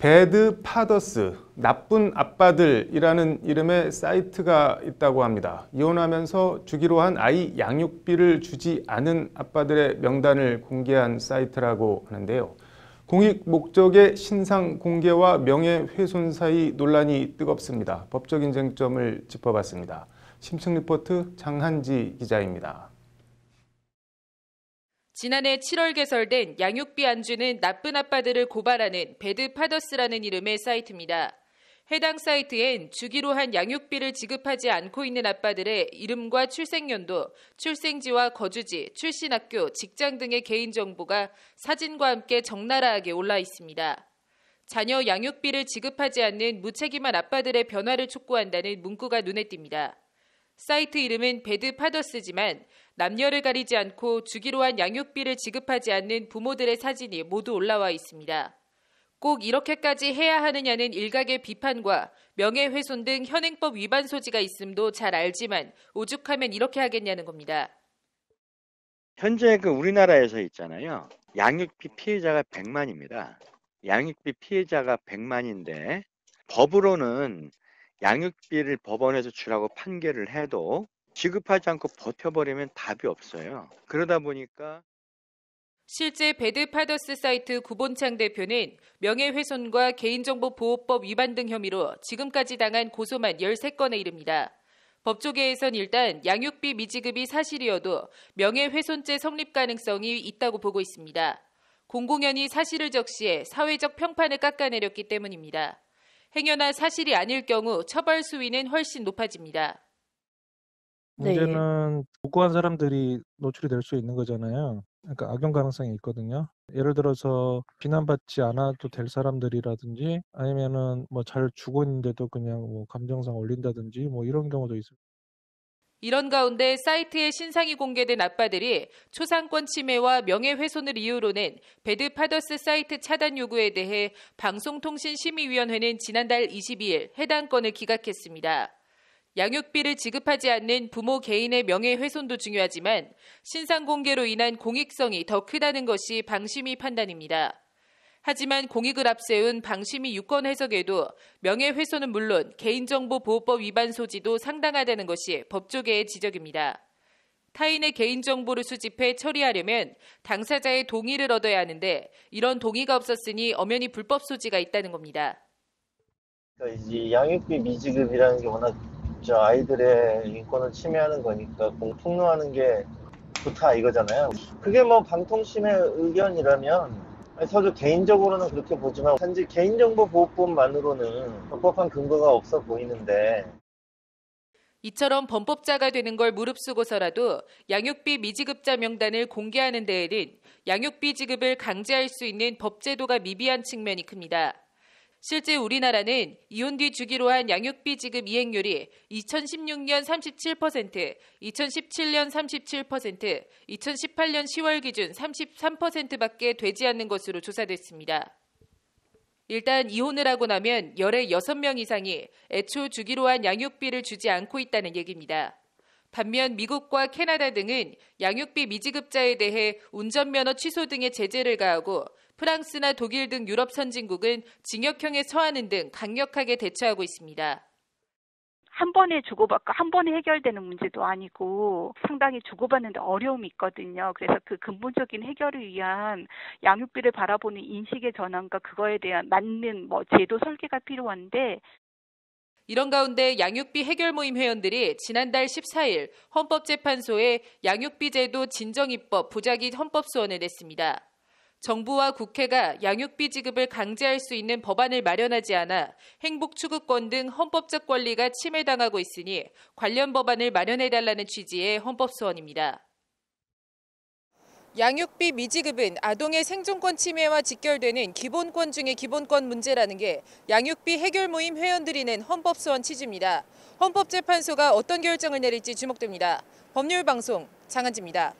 배드 파더스 나쁜 아빠들이라는 이름의 사이트가 있다고 합니다. 이혼하면서 주기로 한 아이 양육비를 주지 않은 아빠들의 명단을 공개한 사이트라고 하는데요. 공익 목적의 신상 공개와 명예훼손 사이 논란이 뜨겁습니다. 법적인 쟁점을 짚어봤습니다. 심층 리포트 장한지 기자입니다. 지난해 7월 개설된 양육비 안주는 나쁜 아빠들을 고발하는 배드 파더스라는 이름의 사이트입니다. 해당 사이트엔 주기로 한 양육비를 지급하지 않고 있는 아빠들의 이름과 출생연도, 출생지와 거주지, 출신 학교, 직장 등의 개인정보가 사진과 함께 적나라하게 올라 있습니다. 자녀 양육비를 지급하지 않는 무책임한 아빠들의 변화를 촉구한다는 문구가 눈에 띕니다. 사이트 이름은 배드 파더스지만 남녀를 가리지 않고 주기로 한 양육비를 지급하지 않는 부모들의 사진이 모두 올라와 있습니다. 꼭 이렇게까지 해야 하느냐는 일각의 비판과 명예훼손 등 현행법 위반 소지가 있음도 잘 알지만 오죽하면 이렇게 하겠냐는 겁니다. 현재 그 우리나라에서 있잖아요. 양육비 피해자가 100만입니다. 양육비 피해자가 100만인데 법으로는 양육비를 법원에서 주라고 판결을 해도 지급하지 않고 버텨버리면 답이 없어요. 그러다 보니까 실제 배드파더스 사이트 구본창 대표는 명예훼손과 개인정보보호법 위반 등 혐의로 지금까지 당한 고소만 13건에 이릅니다. 법조계에선 일단 양육비 미지급이 사실이어도 명예훼손죄 성립 가능성이 있다고 보고 있습니다. 공공연히 사실을 적시해 사회적 평판을 깎아내렸기 때문입니다. 행여나 사실이 아닐 경우 처벌 수위는 훨씬 높아집니다. 네. 문제는 복구한 사람들이 노출이 될 수 있는 거잖아요. 그러니까 악용 가능성이 있거든요. 예를 들어서 비난받지 않아도 될 사람들이라든지 아니면은 뭐잘 죽었는데도 그냥 뭐 감정상 올린다든지 뭐 이런 경우도 있습니다. 이런 가운데 사이트에 신상이 공개된 아빠들이 초상권 침해와 명예훼손을 이유로 낸 배드파더스 사이트 차단 요구에 대해 방송통신심의위원회는 지난달 22일 해당 건을 기각했습니다. 양육비를 지급하지 않는 부모 개인의 명예훼손도 중요하지만 신상 공개로 인한 공익성이 더 크다는 것이 방심이 판단입니다. 하지만 공익을 앞세운 방심위 유권 해석에도 명예훼손은 물론 개인정보보호법 위반 소지도 상당하다는 것이 법조계의 지적입니다. 타인의 개인정보를 수집해 처리하려면 당사자의 동의를 얻어야 하는데 이런 동의가 없었으니 엄연히 불법 소지가 있다는 겁니다. 그러니까 이 양육비 미지급이라는 게 워낙 저 아이들의 인권을 침해하는 거니까 공통로하는게 좋다 이거잖아요. 그게 뭐 방통심의 의견이라면 저도 개인적으로는 그렇게 보지만 현재 개인정보 보호법만으로는 적법한 근거가 없어 보이는데 이처럼 범법자가 되는 걸 무릅쓰고서라도 양육비 미지급자 명단을 공개하는 데에는 양육비 지급을 강제할 수 있는 법제도가 미비한 측면이 큽니다. 실제 우리나라는 이혼 뒤 주기로 한 양육비 지급 이행률이 2016년 37%, 2017년 37%, 2018년 10월 기준 33%밖에 되지 않는 것으로 조사됐습니다. 일단 이혼을 하고 나면 열의 6명 이상이 애초 주기로 한 양육비를 주지 않고 있다는 얘기입니다. 반면 미국과 캐나다 등은 양육비 미지급자에 대해 운전면허 취소 등의 제재를 가하고 프랑스나 독일 등 유럽 선진국은 징역형에 처하는 등 강력하게 대처하고 있습니다. 한 번에 주고받고 한 번에 해결되는 문제도 아니고 상당히 주고받는데 어려움이 있거든요. 그래서 그 근본적인 해결을 위한 양육비를 바라보는 인식의 전환과 그거에 대한 맞는 뭐 제도 설계가 필요한데 이런 가운데 양육비 해결 모임 회원들이 지난달 14일 헌법재판소에 양육비 제도 진정 입법 부작위 헌법 소원을 냈습니다. 정부와 국회가 양육비 지급을 강제할 수 있는 법안을 마련하지 않아 행복 추구권 등 헌법적 권리가 침해당하고 있으니 관련 법안을 마련해달라는 취지의 헌법 소원입니다. 양육비 미지급은 아동의 생존권 침해와 직결되는 기본권 중의 기본권 문제라는 게 양육비 해결 모임 회원들이 낸 헌법소원 취지입니다. 헌법재판소가 어떤 결정을 내릴지 주목됩니다. 법률방송 장한지입니다.